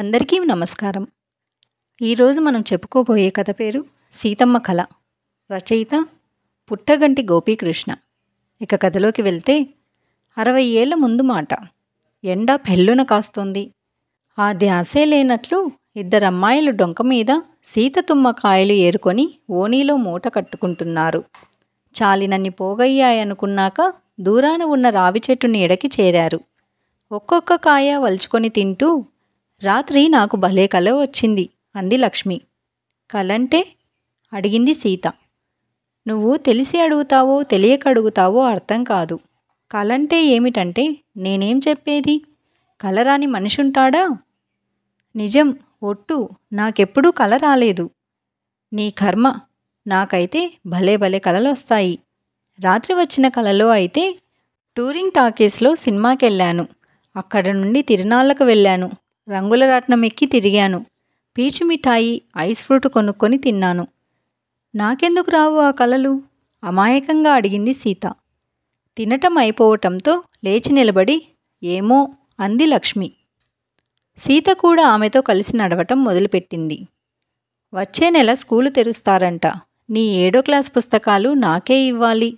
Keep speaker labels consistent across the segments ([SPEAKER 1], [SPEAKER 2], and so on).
[SPEAKER 1] అందరికీ నమస్కారం ఈరోజు మనం చెప్పుకోబోయే కథ పేరు సీతమ్మ కళ రచయిత పుట్టగంటి గోపీకృష్ణ ఇక కథలోకి వెళ్తే అరవై ఏళ్ల ముందు మాట ఎండ పెళ్ళున కాస్తోంది ఆ ధ్యాసే లేనట్లు ఇద్దరమ్మాయిలు డొంక మీద సీతతుమ్మ కాయలు ఏరుకొని ఓనీలో మూట కట్టుకుంటున్నారు చాలినన్ని పోగయ్యాయనుకున్నాక దూరాన ఉన్న రావి చెట్టుని ఎడకి చేరారు ఒక్కొక్క కాయ వలుచుకొని తింటూ రాత్రి నాకు భలే కల వచ్చింది అంది లక్ష్మి కలంటే అడిగింది సీత నువ్వు తెలిసి అడుగుతావో తెలియక అడుగుతావో అర్థం కాదు కలంటే ఏమిటంటే నేనేం చెప్పేది కలరాని మనిషుంటాడా నిజం ఒట్టు నాకెప్పుడూ కల రాలేదు నీ కర్మ నాకైతే భలే భలే కలలు వస్తాయి రాత్రి వచ్చిన కలలో అయితే టూరింగ్ టాకీస్లో సినిమాకి వెళ్ళాను అక్కడ నుండి తిరునాళ్ళకు వెళ్ళాను రంగుల రాట్నం ఎక్కి తిరిగాను పీచు మిఠాయి ఐస్ ఫ్రూట్ కొనుక్కొని తిన్నాను నాకెందుకు రావు ఆ కలలు అమాయకంగా అడిగింది సీత తినటం అయిపోవటంతో లేచి నిలబడి ఏమో అంది లక్ష్మి సీత కూడా ఆమెతో కలిసి నడవటం మొదలుపెట్టింది వచ్చే నెల స్కూలు తెరుస్తారంట నీ ఏడో క్లాస్ పుస్తకాలు నాకే ఇవ్వాలి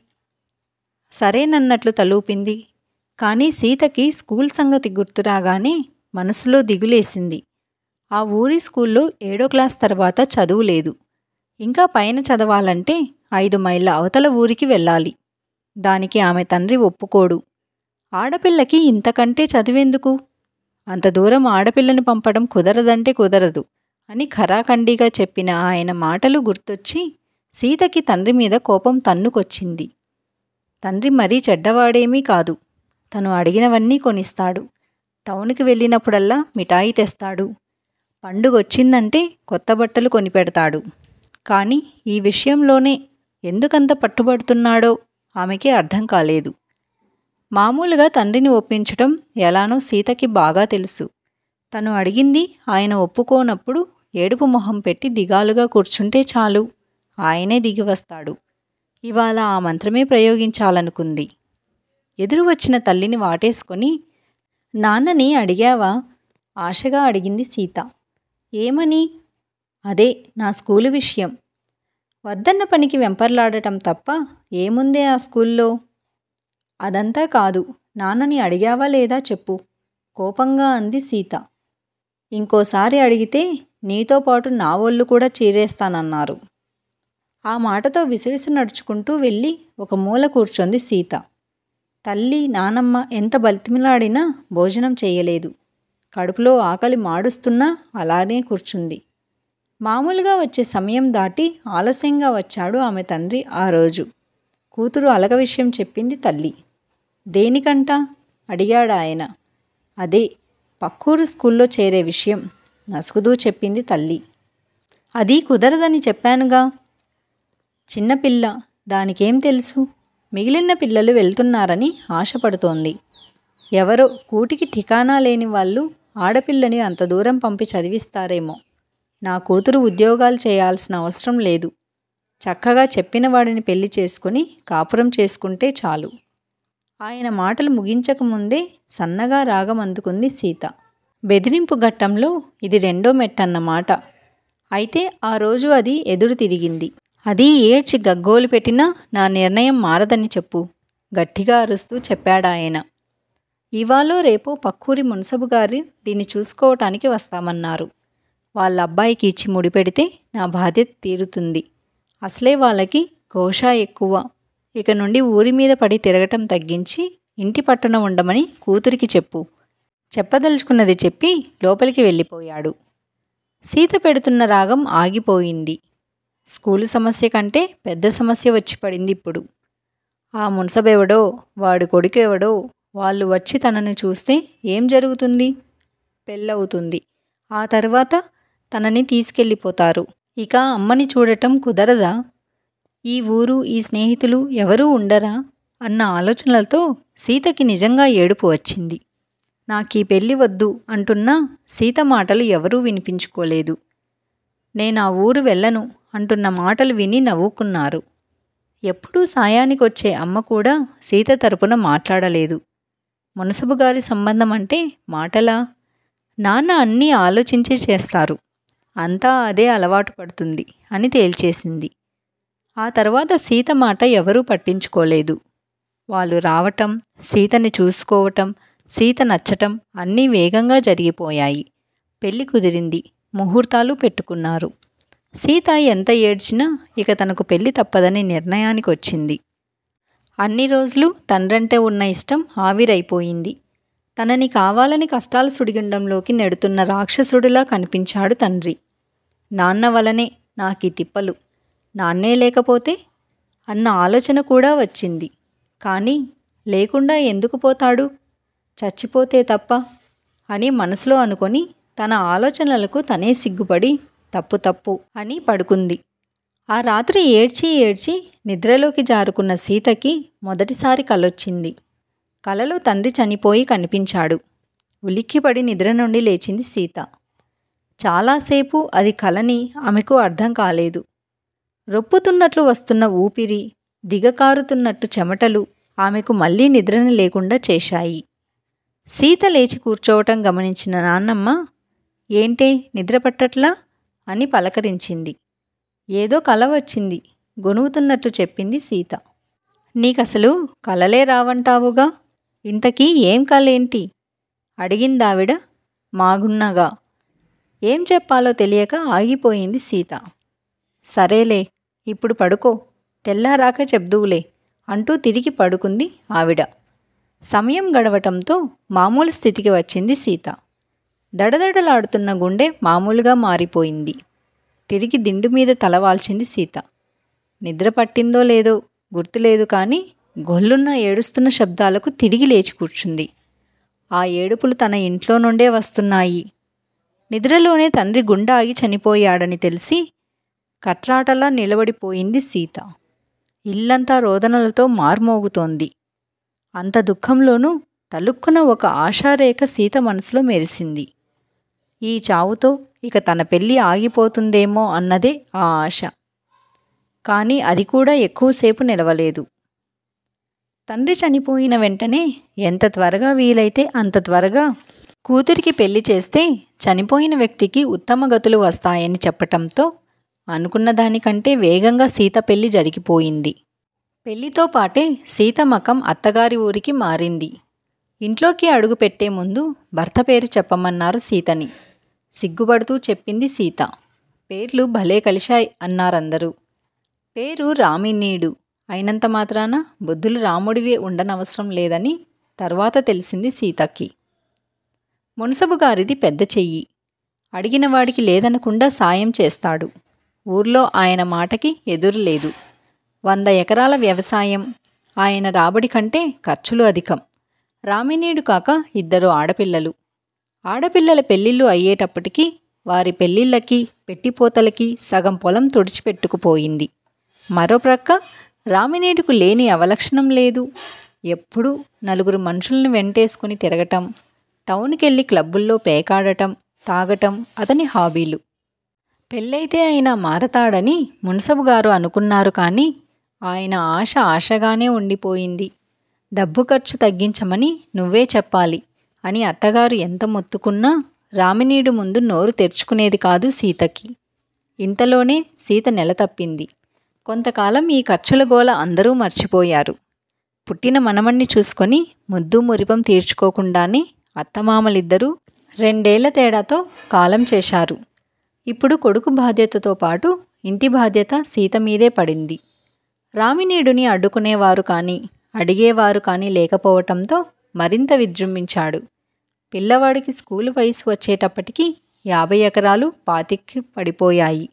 [SPEAKER 1] సరేనన్నట్లు తలూపింది కానీ సీతకి స్కూల్ సంగతి గుర్తురాగానే మనసులో దిగులేసింది ఆ ఊరి స్కూల్లో ఏడో క్లాస్ తర్వాత చదువు లేదు ఇంకా పైన చదవాలంటే ఐదు మైళ్ళ అవతల ఊరికి వెళ్ళాలి దానికి ఆమె తండ్రి ఒప్పుకోడు ఆడపిల్లకి ఇంతకంటే చదివేందుకు అంత దూరం ఆడపిల్లని పంపడం కుదరదంటే కుదరదు అని ఖరాఖండిగా చెప్పిన ఆయన మాటలు గుర్తొచ్చి సీతకి తండ్రి మీద కోపం తన్నుకొచ్చింది తండ్రి మరీ చెడ్డవాడేమీ కాదు తను అడిగినవన్నీ కొనిస్తాడు టౌన్కి వెళ్ళినప్పుడల్లా మిఠాయి తెస్తాడు పండుగ వచ్చిందంటే కొత్త బట్టలు కొనిపెడతాడు కానీ ఈ విషయంలోనే ఎందుకంత పట్టుబడుతున్నాడో ఆమెకి అర్థం కాలేదు మామూలుగా తండ్రిని ఒప్పించటం ఎలానో సీతకి బాగా తెలుసు తను అడిగింది ఆయన ఒప్పుకోనప్పుడు ఏడుపు మొహం పెట్టి దిగాలుగా కూర్చుంటే చాలు ఆయనే దిగి వస్తాడు ఇవాళ ఆ మంత్రమే ప్రయోగించాలనుకుంది ఎదురు వచ్చిన తల్లిని వాటేసుకొని నాన్నని అడిగావా ఆశగా అడిగింది సీత ఏమని అదే నా స్కూలు విషయం వద్దన్న పనికి వెంపర్లాడటం తప్ప ఏముందే ఆ స్కూల్లో అదంతా కాదు నాన్నని అడిగావా లేదా చెప్పు కోపంగా అంది సీత ఇంకోసారి అడిగితే నీతో పాటు నా ఒళ్ళు కూడా చీరేస్తానన్నారు ఆ మాటతో విసవిస నడుచుకుంటూ వెళ్ళి ఒక మూల కూర్చొంది సీత తల్లి నానమ్మ ఎంత బలితిమిలాడినా భోజనం చేయలేదు కడుపులో ఆకలి మాడుస్తున్నా అలానే కూర్చుంది మామూలుగా వచ్చే సమయం దాటి ఆలస్యంగా వచ్చాడు ఆమె తండ్రి ఆ రోజు కూతురు అలగ విషయం చెప్పింది తల్లి దేనికంట అడిగాడు ఆయన అదే పక్కూరు స్కూల్లో చేరే విషయం నసుగుదూ చెప్పింది తల్లి అది కుదరదని చెప్పానుగా చిన్నపిల్ల దానికేం తెలుసు మిగిలిన పిల్లలు వెళ్తున్నారని ఆశపడుతోంది ఎవరో కూటికి ఠికానా లేని వాళ్ళు ఆడపిల్లని అంత దూరం పంపి చదివిస్తారేమో నా కూతురు ఉద్యోగాలు చేయాల్సిన అవసరం లేదు చక్కగా చెప్పిన వాడిని పెళ్లి చేసుకుని కాపురం చేసుకుంటే చాలు ఆయన మాటలు ముగించకముందే సన్నగా రాగం అందుకుంది సీత బెదిరింపు ఘట్టంలో ఇది రెండో మెట్టన్నమాట అయితే ఆ రోజు అది ఎదురు తిరిగింది అది ఏడ్చి గగ్గోలు పెట్టినా నా నిర్ణయం మారదని చెప్పు గట్టిగా అరుస్తూ చెప్పాడాయన ఇవాళ రేపు పక్కూరి మున్సబు గారి దీన్ని చూసుకోవటానికి వస్తామన్నారు వాళ్ళ అబ్బాయికి ఇచ్చి ముడిపెడితే నా బాధ్యత తీరుతుంది అసలే వాళ్ళకి ఘోష ఎక్కువ ఇక నుండి ఊరి మీద పడి తిరగటం తగ్గించి ఇంటి పట్టున ఉండమని కూతురికి చెప్పు చెప్పదలుచుకున్నది చెప్పి లోపలికి వెళ్ళిపోయాడు సీత పెడుతున్న రాగం ఆగిపోయింది స్కూలు సమస్య కంటే పెద్ద సమస్య వచ్చి పడింది ఇప్పుడు ఆ మున్సబెవడో వాడు కొడుకెవడో వాళ్ళు వచ్చి తనను చూస్తే ఏం జరుగుతుంది పెళ్ళవుతుంది ఆ తర్వాత తనని తీసుకెళ్ళిపోతారు ఇక అమ్మని చూడటం కుదరదా ఈ ఊరు ఈ స్నేహితులు ఎవరూ ఉండరా అన్న ఆలోచనలతో సీతకి నిజంగా ఏడుపు వచ్చింది నాకీ పెళ్ళి వద్దు అంటున్నా సీత మాటలు ఎవరూ వినిపించుకోలేదు నేను ఆ ఊరు వెళ్ళను అంటున్న మాటలు విని నవ్వుకున్నారు ఎప్పుడూ సాయానికొచ్చే అమ్మ కూడా సీత తరపున మాట్లాడలేదు మునసబుగారి సంబంధం అంటే మాటలా నాన్న అన్నీ ఆలోచించే చేస్తారు అంతా అదే అలవాటు పడుతుంది అని తేల్చేసింది ఆ తర్వాత సీత మాట ఎవరూ పట్టించుకోలేదు వాళ్ళు రావటం సీతని చూసుకోవటం సీత నచ్చటం అన్నీ వేగంగా జరిగిపోయాయి పెళ్లి కుదిరింది ముహూర్తాలు పెట్టుకున్నారు సీత ఎంత ఏడ్చినా ఇక తనకు పెళ్లి తప్పదని నిర్ణయానికి వచ్చింది అన్ని రోజులు తండ్రంటే ఉన్న ఇష్టం ఆవిరైపోయింది తనని కావాలని కష్టాల సుడిగుండంలోకి నెడుతున్న రాక్షసుడిలా కనిపించాడు తండ్రి నాన్న వలనే నాకి తిప్పలు నాన్నే లేకపోతే అన్న ఆలోచన కూడా వచ్చింది కానీ లేకుండా ఎందుకు పోతాడు చచ్చిపోతే తప్ప అని మనసులో అనుకొని తన ఆలోచనలకు తనే సిగ్గుపడి తప్పు తప్పు అని పడుకుంది ఆ రాత్రి ఏడ్చి ఏడ్చి నిద్రలోకి జారుకున్న సీతకి మొదటిసారి కలొచ్చింది కలలో తండ్రి చనిపోయి కనిపించాడు ఉలిక్కిపడి నిద్ర నుండి లేచింది సీత చాలాసేపు అది కలని ఆమెకు అర్థం కాలేదు రొప్పుతున్నట్లు వస్తున్న ఊపిరి దిగకారుతున్నట్టు చెమటలు ఆమెకు మళ్ళీ నిద్రని లేకుండా చేశాయి సీత లేచి కూర్చోవటం గమనించిన నాన్నమ్మ ఏంటే నిద్ర పట్టట్లా అని పలకరించింది ఏదో కల వచ్చింది గొనుగుతున్నట్టు చెప్పింది సీత నీకసలు కలలే రావంటావుగా ఇంతకీ ఏం కలేంటి అడిగిందావిడ మాగున్నగా ఏం చెప్పాలో తెలియక ఆగిపోయింది సీత సరేలే ఇప్పుడు పడుకో తెల్లారాక చెప్దువులే అంటూ తిరిగి పడుకుంది ఆవిడ సమయం గడవటంతో మామూలు స్థితికి వచ్చింది సీత దడదడలాడుతున్న గుండె మామూలుగా మారిపోయింది తిరిగి దిండు మీద తలవాల్చింది సీత నిద్ర పట్టిందో లేదో గుర్తులేదు కానీ గొల్లున్న ఏడుస్తున్న శబ్దాలకు తిరిగి లేచి కూర్చుంది ఆ ఏడుపులు తన ఇంట్లో నుండే వస్తున్నాయి నిద్రలోనే తండ్రి గుండె ఆగి చనిపోయాడని తెలిసి కట్రాటలా నిలబడిపోయింది సీత ఇల్లంతా రోదనలతో మార్మోగుతోంది అంత దుఃఖంలోనూ తలుక్కున ఒక ఆశారేఖ సీత మనసులో మెరిసింది ఈ చావుతో ఇక తన పెళ్ళి ఆగిపోతుందేమో అన్నదే ఆ ఆశ కానీ అది కూడా ఎక్కువసేపు నిలవలేదు తండ్రి చనిపోయిన వెంటనే ఎంత త్వరగా వీలైతే అంత త్వరగా కూతురికి పెళ్లి చేస్తే చనిపోయిన వ్యక్తికి ఉత్తమ గతులు వస్తాయని చెప్పటంతో అనుకున్న దానికంటే వేగంగా సీత పెళ్లి జరిగిపోయింది పెళ్లితో పాటే సీత మకం అత్తగారి ఊరికి మారింది ఇంట్లోకి అడుగుపెట్టే ముందు భర్త పేరు చెప్పమన్నారు సీతని సిగ్గుపడుతూ చెప్పింది సీత పేర్లు భలే కలిశాయి అన్నారందరూ పేరు రామినీడు అయినంత మాత్రాన బుద్ధులు రాముడివే ఉండనవసరం లేదని తర్వాత తెలిసింది సీతకి మునసబుగారిది పెద్ద చెయ్యి అడిగిన వాడికి లేదనకుండా సాయం చేస్తాడు ఊర్లో ఆయన మాటకి ఎదురులేదు వంద ఎకరాల వ్యవసాయం ఆయన రాబడి కంటే ఖర్చులు అధికం రామినీడు కాక ఇద్దరు ఆడపిల్లలు ఆడపిల్లల పెళ్ళిళ్ళు అయ్యేటప్పటికీ వారి పెళ్ళిళ్ళకి పెట్టిపోతలకి సగం పొలం తుడిచిపెట్టుకుపోయింది మరోప్రక్క రామినేడుకు లేని అవలక్షణం లేదు ఎప్పుడూ నలుగురు మనుషులను వెంటేసుకుని తిరగటం టౌన్కెళ్ళి క్లబ్బుల్లో పేకాడటం తాగటం అతని హాబీలు పెళ్ళైతే ఆయన మారతాడని మున్సబు గారు అనుకున్నారు కానీ ఆయన ఆశ ఆశగానే ఉండిపోయింది డబ్బు ఖర్చు తగ్గించమని నువ్వే చెప్పాలి అని అత్తగారు ఎంత మొత్తుకున్నా రామినీడు ముందు నోరు తెరుచుకునేది కాదు సీతకి ఇంతలోనే సీత నెల తప్పింది కొంతకాలం ఈ ఖర్చుల గోల అందరూ మర్చిపోయారు పుట్టిన మనమణ్ణి చూసుకొని ముద్దు మురిపం తీర్చుకోకుండానే అత్తమామలిద్దరూ రెండేళ్ల తేడాతో కాలం చేశారు ఇప్పుడు కొడుకు బాధ్యతతో పాటు ఇంటి బాధ్యత సీత మీదే పడింది రామినీడుని అడ్డుకునేవారు కానీ అడిగేవారు కానీ లేకపోవటంతో మరింత విజృంభించాడు పిల్లవాడికి స్కూలు వయసు వచ్చేటప్పటికీ యాభై ఎకరాలు పాతిక్కి పడిపోయాయి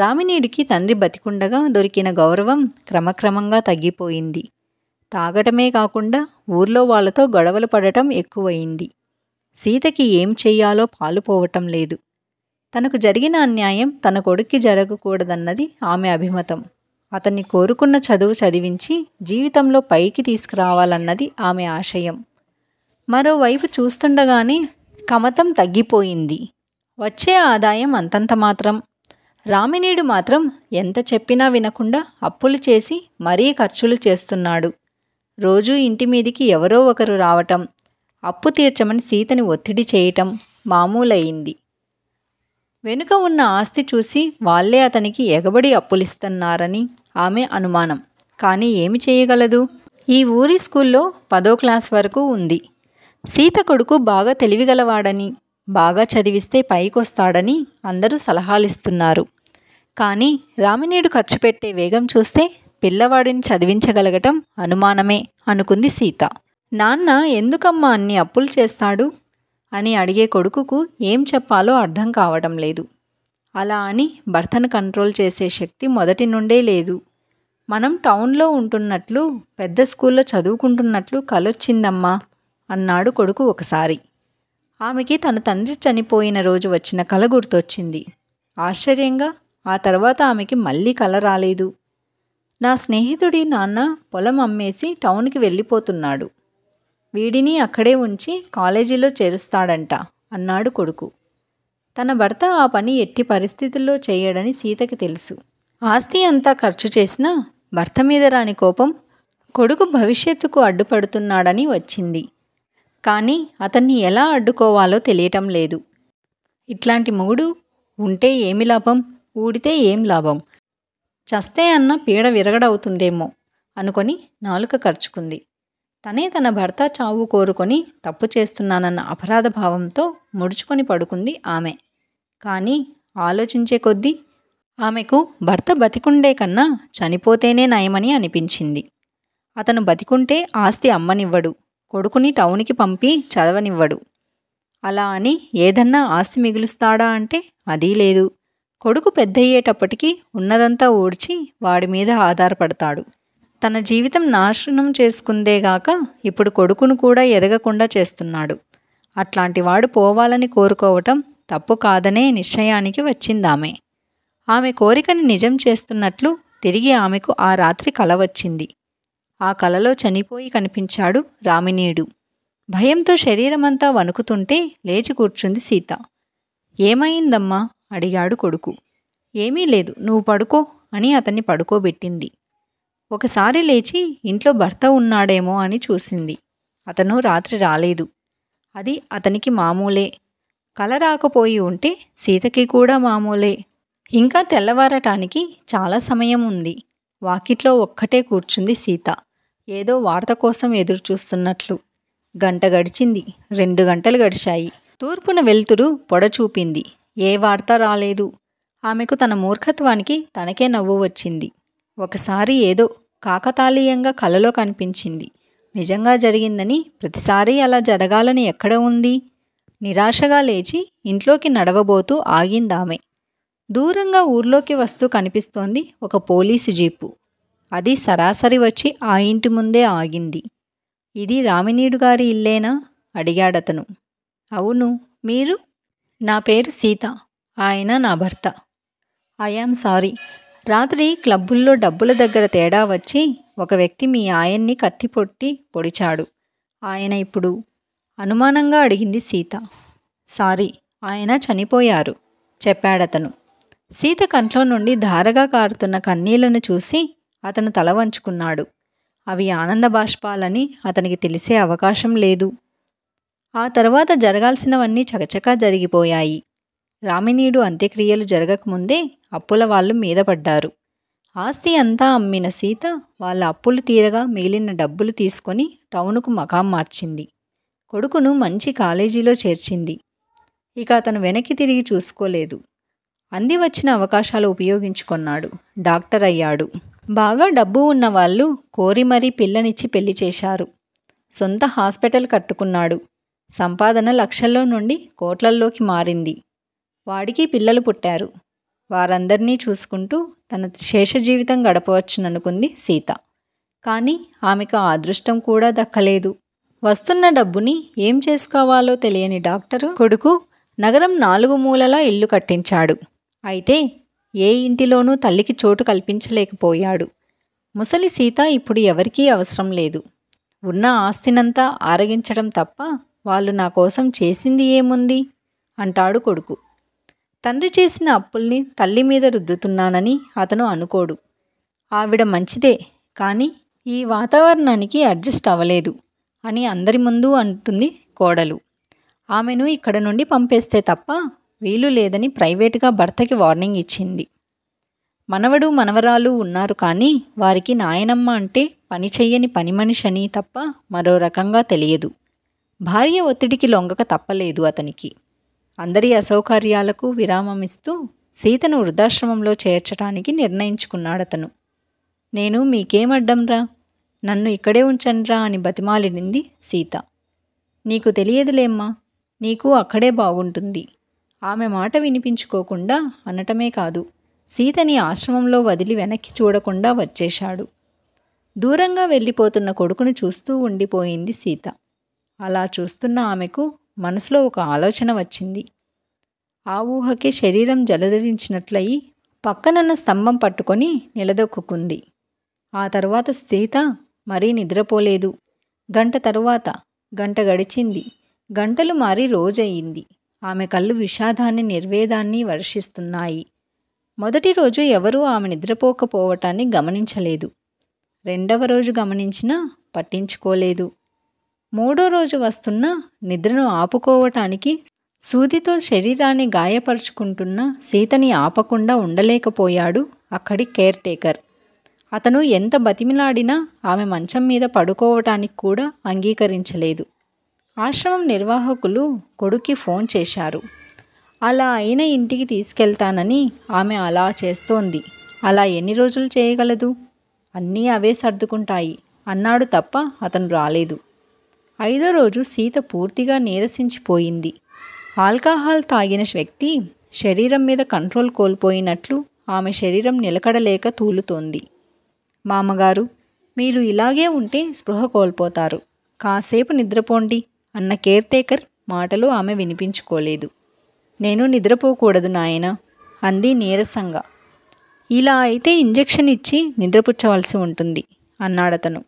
[SPEAKER 1] రామినీడికి తండ్రి బతికుండగా దొరికిన గౌరవం క్రమక్రమంగా తగ్గిపోయింది తాగటమే కాకుండా ఊర్లో వాళ్లతో గొడవలు పడటం ఎక్కువయింది సీతకి ఏం చెయ్యాలో పాలుపోవటం లేదు తనకు జరిగిన అన్యాయం తన కొడుక్కి జరగకూడదన్నది ఆమె అభిమతం అతన్ని కోరుకున్న చదువు చదివించి జీవితంలో పైకి తీసుకురావాలన్నది ఆమె ఆశయం మరోవైపు చూస్తుండగానే కమతం తగ్గిపోయింది వచ్చే ఆదాయం అంతంత మాత్రం రామినీడు మాత్రం ఎంత చెప్పినా వినకుండా అప్పులు చేసి మరీ ఖర్చులు చేస్తున్నాడు రోజూ ఇంటి మీదికి ఎవరో ఒకరు రావటం అప్పు తీర్చమని సీతని ఒత్తిడి చేయటం మామూలయ్యింది వెనుక ఉన్న ఆస్తి చూసి వాళ్లే అతనికి ఎగబడి అప్పులిస్తున్నారని ఆమె అనుమానం కానీ ఏమి చేయగలదు ఈ ఊరి స్కూల్లో పదో క్లాస్ వరకు ఉంది సీత కొడుకు బాగా తెలివిగలవాడని బాగా చదివిస్తే పైకొస్తాడని అందరూ సలహాలిస్తున్నారు కానీ రామినీడు ఖర్చు పెట్టే వేగం చూస్తే పిల్లవాడిని చదివించగలగటం అనుమానమే అనుకుంది సీత నాన్న ఎందుకమ్మా అన్ని అప్పులు చేస్తాడు అని అడిగే కొడుకుకు ఏం చెప్పాలో అర్థం కావడం లేదు అలా అని భర్తను కంట్రోల్ చేసే శక్తి మొదటి నుండే లేదు మనం టౌన్లో ఉంటున్నట్లు పెద్ద స్కూల్లో చదువుకుంటున్నట్లు కలొచ్చిందమ్మా అన్నాడు కొడుకు ఒకసారి ఆమెకి తన తండ్రి చనిపోయిన రోజు వచ్చిన కల గుర్తొచ్చింది ఆశ్చర్యంగా ఆ తర్వాత ఆమెకి మళ్ళీ కల రాలేదు నా స్నేహితుడి నాన్న పొలం అమ్మేసి టౌన్కి వెళ్ళిపోతున్నాడు వీడిని అక్కడే ఉంచి కాలేజీలో చేరుస్తాడంట అన్నాడు కొడుకు తన భర్త ఆ పని ఎట్టి పరిస్థితుల్లో చేయడని సీతకి తెలుసు ఆస్తి అంతా ఖర్చు చేసినా భర్త మీద రాని కోపం కొడుకు భవిష్యత్తుకు అడ్డుపడుతున్నాడని వచ్చింది కానీ అతన్ని ఎలా అడ్డుకోవాలో తెలియటం లేదు ఇట్లాంటి మొగుడు ఉంటే ఏమి లాభం ఊడితే ఏం లాభం చస్తే అన్న పీడ విరగడవుతుందేమో అనుకొని నాలుక ఖర్చుకుంది తనే తన భర్త చావు కోరుకొని తప్పు చేస్తున్నానన్న అపరాధ భావంతో ముడుచుకొని పడుకుంది ఆమె కానీ ఆలోచించే కొద్దీ ఆమెకు భర్త బతికుండే కన్నా చనిపోతేనే నయమని అనిపించింది అతను బతికుంటే ఆస్తి అమ్మనివ్వడు కొడుకుని టౌన్కి పంపి చదవనివ్వడు అలా అని ఏదన్నా ఆస్తి మిగులుస్తాడా అంటే అదీ లేదు కొడుకు పెద్దయ్యేటప్పటికీ ఉన్నదంతా ఊడ్చి వాడి మీద ఆధారపడతాడు తన జీవితం నాశనం చేసుకుందేగాక ఇప్పుడు కొడుకును కూడా ఎదగకుండా చేస్తున్నాడు అట్లాంటి వాడు పోవాలని కోరుకోవటం తప్పు కాదనే నిశ్చయానికి వచ్చిందామె ఆమె కోరికని నిజం చేస్తున్నట్లు తిరిగి ఆమెకు ఆ రాత్రి కల వచ్చింది ఆ కలలో చనిపోయి కనిపించాడు రామినీడు భయంతో శరీరమంతా వణుకుతుంటే లేచి కూర్చుంది సీత ఏమైందమ్మా అడిగాడు కొడుకు ఏమీ లేదు నువ్వు పడుకో అని అతన్ని పడుకోబెట్టింది ఒకసారి లేచి ఇంట్లో భర్త ఉన్నాడేమో అని చూసింది అతను రాత్రి రాలేదు అది అతనికి మామూలే కల రాకపోయి ఉంటే సీతకి కూడా మామూలే ఇంకా తెల్లవారటానికి చాలా సమయం ఉంది వాకిట్లో ఒక్కటే కూర్చుంది సీత ఏదో వార్త కోసం ఎదురు చూస్తున్నట్లు గంట గడిచింది రెండు గంటలు గడిచాయి తూర్పున వెలుతురు పొడచూపింది ఏ వార్త రాలేదు ఆమెకు తన మూర్ఖత్వానికి తనకే నవ్వు వచ్చింది ఒకసారి ఏదో కాకతాళీయంగా కలలో కనిపించింది నిజంగా జరిగిందని ప్రతిసారి అలా జరగాలని ఎక్కడ ఉంది నిరాశగా లేచి ఇంట్లోకి నడవబోతూ ఆగిందామె దూరంగా ఊర్లోకి వస్తూ కనిపిస్తోంది ఒక పోలీసు జీపు అది సరాసరి వచ్చి ఆ ఇంటి ముందే ఆగింది ఇది రామినీడు గారి ఇల్లేనా అడిగాడతను అవును మీరు నా పేరు సీత ఆయన నా భర్త ఐఆమ్ సారీ రాత్రి క్లబ్బుల్లో డబ్బుల దగ్గర తేడా వచ్చి ఒక వ్యక్తి మీ ఆయన్ని కత్తి పొట్టి పొడిచాడు ఆయన ఇప్పుడు అనుమానంగా అడిగింది సీత సారీ ఆయన చనిపోయారు చెప్పాడతను సీత కంట్లో నుండి ధారగా కారుతున్న కన్నీళ్లను చూసి అతను తల వంచుకున్నాడు అవి ఆనంద బాష్పాలని అతనికి తెలిసే అవకాశం లేదు ఆ తర్వాత జరగాల్సినవన్నీ చకచకా జరిగిపోయాయి రామినీడు అంత్యక్రియలు జరగకముందే అప్పుల వాళ్ళు మీద పడ్డారు ఆస్తి అంతా అమ్మిన సీత వాళ్ళ అప్పులు తీరగా మిగిలిన డబ్బులు తీసుకొని టౌనుకు మకాం మార్చింది కొడుకును మంచి కాలేజీలో చేర్చింది ఇక అతను వెనక్కి తిరిగి చూసుకోలేదు అంది వచ్చిన అవకాశాలు ఉపయోగించుకున్నాడు డాక్టర్ అయ్యాడు బాగా డబ్బు ఉన్నవాళ్ళు కోరి మరీ పిల్లనిచ్చి పెళ్లి చేశారు సొంత హాస్పిటల్ కట్టుకున్నాడు సంపాదన లక్షల్లో నుండి కోట్లల్లోకి మారింది వాడికి పిల్లలు పుట్టారు వారందరినీ చూసుకుంటూ తన శేష జీవితం గడపవచ్చుననుకుంది సీత కానీ ఆమెకు ఆ అదృష్టం కూడా దక్కలేదు వస్తున్న డబ్బుని ఏం చేసుకోవాలో తెలియని డాక్టరు కొడుకు నగరం నాలుగు మూలలా ఇల్లు కట్టించాడు అయితే ఏ ఇంటిలోనూ తల్లికి చోటు కల్పించలేకపోయాడు ముసలి సీత ఇప్పుడు ఎవరికీ అవసరం లేదు ఉన్న ఆస్తినంతా ఆరగించడం తప్ప వాళ్ళు నా కోసం చేసింది ఏముంది అంటాడు కొడుకు తండ్రి చేసిన అప్పుల్ని తల్లి మీద రుద్దుతున్నానని అతను అనుకోడు ఆవిడ మంచిదే కానీ ఈ వాతావరణానికి అడ్జస్ట్ అవ్వలేదు అని అందరి ముందు అంటుంది కోడలు ఆమెను ఇక్కడ నుండి పంపేస్తే తప్ప వీలు లేదని ప్రైవేటుగా భర్తకి వార్నింగ్ ఇచ్చింది మనవడు మనవరాలు ఉన్నారు కానీ వారికి నాయనమ్మ అంటే పని చెయ్యని పని మనిషని తప్ప మరో రకంగా తెలియదు భార్య ఒత్తిడికి లొంగక తప్పలేదు అతనికి అందరి అసౌకర్యాలకు విరామమిస్తూ సీతను వృద్ధాశ్రమంలో చేర్చడానికి నిర్ణయించుకున్నాడతను నేను మీకేమడ్డంరా నన్ను ఇక్కడే ఉంచండ్రా అని బతిమాలినింది సీత నీకు తెలియదులేమ్మా నీకు అక్కడే బాగుంటుంది ఆమె మాట వినిపించుకోకుండా అనటమే కాదు సీతని ఆశ్రమంలో వదిలి వెనక్కి చూడకుండా వచ్చేశాడు దూరంగా వెళ్ళిపోతున్న కొడుకును చూస్తూ ఉండిపోయింది సీత అలా చూస్తున్న ఆమెకు మనసులో ఒక ఆలోచన వచ్చింది ఆ ఊహకే శరీరం జలధరించినట్లయి పక్కనన్న స్తంభం పట్టుకొని నిలదొక్కుంది ఆ తర్వాత సీత మరీ నిద్రపోలేదు గంట తరువాత గంట గడిచింది గంటలు మారి రోజయ్యింది ఆమె కళ్ళు విషాదాన్ని నిర్వేదాన్ని వర్షిస్తున్నాయి మొదటి రోజు ఎవరూ ఆమె నిద్రపోకపోవటాన్ని గమనించలేదు రెండవ రోజు గమనించినా పట్టించుకోలేదు మూడో రోజు వస్తున్న నిద్రను ఆపుకోవటానికి సూదితో శరీరాన్ని గాయపరుచుకుంటున్న సీతని ఆపకుండా ఉండలేకపోయాడు అక్కడి కేర్ టేకర్ అతను ఎంత బతిమిలాడినా ఆమె మంచం మీద పడుకోవటానికి కూడా అంగీకరించలేదు ఆశ్రమం నిర్వాహకులు కొడుక్కి ఫోన్ చేశారు అలా అయిన ఇంటికి తీసుకెళ్తానని ఆమె అలా చేస్తోంది అలా ఎన్ని రోజులు చేయగలదు అన్నీ అవే సర్దుకుంటాయి అన్నాడు తప్ప అతను రాలేదు ఐదో రోజు సీత పూర్తిగా నీరసించిపోయింది ఆల్కహాల్ తాగిన వ్యక్తి శరీరం మీద కంట్రోల్ కోల్పోయినట్లు ఆమె శరీరం నిలకడలేక తూలుతోంది మామగారు మీరు ఇలాగే ఉంటే స్పృహ కోల్పోతారు కాసేపు నిద్రపోండి అన్న కేర్ టేకర్ మాటలు ఆమె వినిపించుకోలేదు నేను నిద్రపోకూడదు నాయన అంది నీరసంగా ఇలా అయితే ఇంజెక్షన్ ఇచ్చి నిద్రపుచ్చవలసి ఉంటుంది అన్నాడతను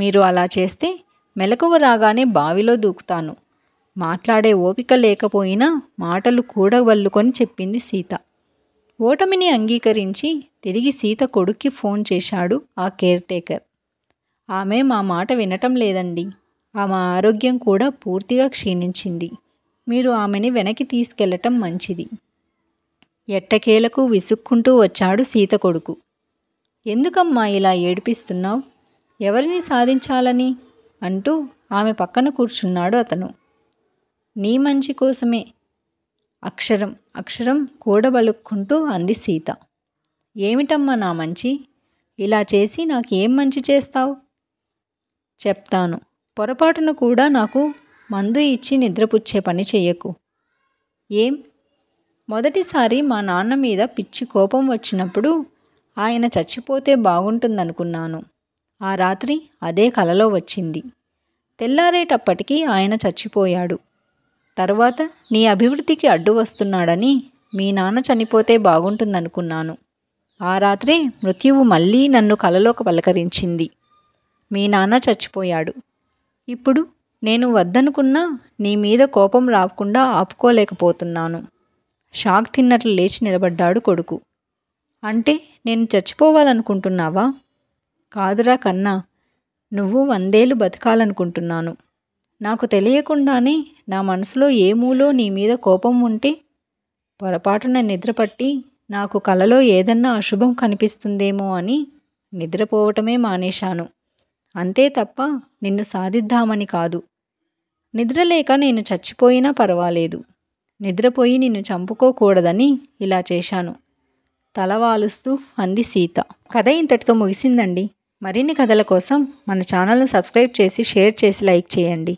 [SPEAKER 1] మీరు అలా చేస్తే మెలకువ రాగానే బావిలో దూకుతాను మాట్లాడే ఓపిక లేకపోయినా మాటలు కూడవల్లుకొని చెప్పింది సీత ఓటమిని అంగీకరించి తిరిగి సీత కొడుక్కి ఫోన్ చేశాడు ఆ కేర్ టేకర్ ఆమె మా మాట వినటం లేదండి ఆమె ఆరోగ్యం కూడా పూర్తిగా క్షీణించింది మీరు ఆమెని వెనక్కి తీసుకెళ్లటం మంచిది ఎట్టకేలకు విసుక్కుంటూ వచ్చాడు సీత కొడుకు ఎందుకమ్మా ఇలా ఏడిపిస్తున్నావు ఎవరిని సాధించాలని అంటూ ఆమె పక్కన కూర్చున్నాడు అతను నీ మంచి కోసమే అక్షరం అక్షరం కూడబలుక్కుంటూ అంది సీత ఏమిటమ్మా నా మంచి ఇలా చేసి నాకేం మంచి చేస్తావు చెప్తాను పొరపాటున కూడా నాకు మందు ఇచ్చి నిద్రపుచ్చే పని చెయ్యకు ఏం మొదటిసారి మా నాన్న మీద పిచ్చి కోపం వచ్చినప్పుడు ఆయన చచ్చిపోతే బాగుంటుందనుకున్నాను ఆ రాత్రి అదే కలలో వచ్చింది తెల్లారేటప్పటికీ ఆయన చచ్చిపోయాడు తర్వాత నీ అభివృద్ధికి అడ్డు వస్తున్నాడని మీ నాన్న చనిపోతే బాగుంటుందనుకున్నాను ఆ రాత్రే మృత్యువు మళ్ళీ నన్ను కలలోకి పలకరించింది మీ నాన్న చచ్చిపోయాడు ఇప్పుడు నేను వద్దనుకున్నా నీ మీద కోపం రాకుండా ఆపుకోలేకపోతున్నాను షాక్ తిన్నట్లు లేచి నిలబడ్డాడు కొడుకు అంటే నేను చచ్చిపోవాలనుకుంటున్నావా కాదురా కన్నా నువ్వు వందేలు బతకాలనుకుంటున్నాను నాకు తెలియకుండానే నా మనసులో ఏ మూలో నీ మీద కోపం ఉంటే పొరపాటున నిద్రపట్టి నాకు కలలో ఏదన్నా అశుభం కనిపిస్తుందేమో అని నిద్రపోవటమే మానేశాను అంతే తప్ప నిన్ను సాధిద్దామని కాదు నిద్రలేక నేను చచ్చిపోయినా పర్వాలేదు నిద్రపోయి నిన్ను చంపుకోకూడదని ఇలా చేశాను తలవాలుస్తూ అంది సీత కథ ఇంతటితో ముగిసిందండి మరిన్ని కథల కోసం మన ఛానల్ను సబ్స్క్రైబ్ చేసి షేర్ చేసి లైక్ చేయండి